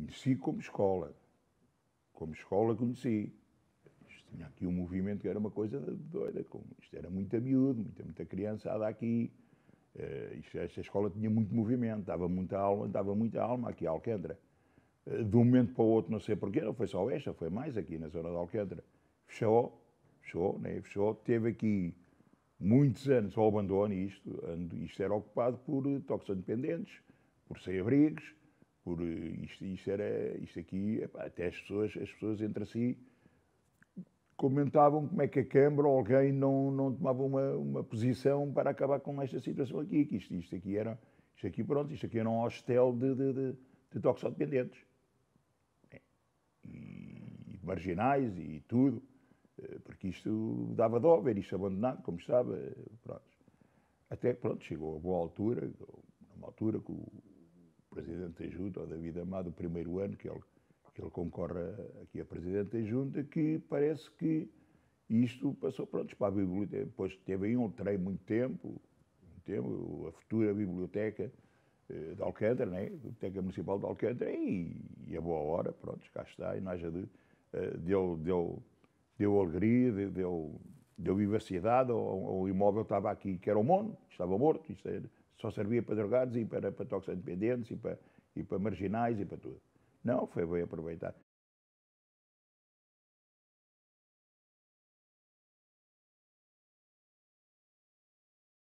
Conheci como escola. Como escola conheci. Isto tinha aqui um movimento que era uma coisa doida. isto era muito miúdo, muita, muita criançada aqui. Uh, isto, esta escola tinha muito movimento, dava muita alma, dava muita alma aqui a Alcântara. Eh, de um momento para o outro, não sei porquê, não foi só esta, foi mais aqui na zona de Alcântara. Fechou, fechou, né? fechou. Teve aqui muitos anos ao abandono isto. Isto era ocupado por eh, independentes, por sem-abrigos, por eh, isto, isto era isto aqui epá, até as pessoas as pessoas entre si comentavam como é que a Câmara ou alguém não, não tomava uma, uma posição para acabar com esta situação aqui, que isto, isto aqui era, isto aqui pronto, isto aqui era um hostel de, de, de, de toxodependentes. É, e, e marginais e tudo, eh, porque isto dava dó ver isto abandonado, como estava, eh, pronto. Até, pronto, chegou a boa altura, numa altura que o Presidente da Junta, ou David Amado, o primeiro ano que ele, que ele concorre aqui a Presidente da Junta, que parece que isto passou, pronto, para a biblioteca. Depois teve aí um treino muito tempo, um tempo, a futura biblioteca eh, de Alcântara, né? Biblioteca Municipal de Alcântara, e, e a boa hora, pronto, cá está, e não já de, eh, deu, deu, deu alegria, deu, deu vivacidade ao, ao imóvel que estava aqui, que era o mono, estava morto, era, só servia para drogados e para, para toxicodependentes e para, e para marginais e para tudo. Não, foi bem aproveitar.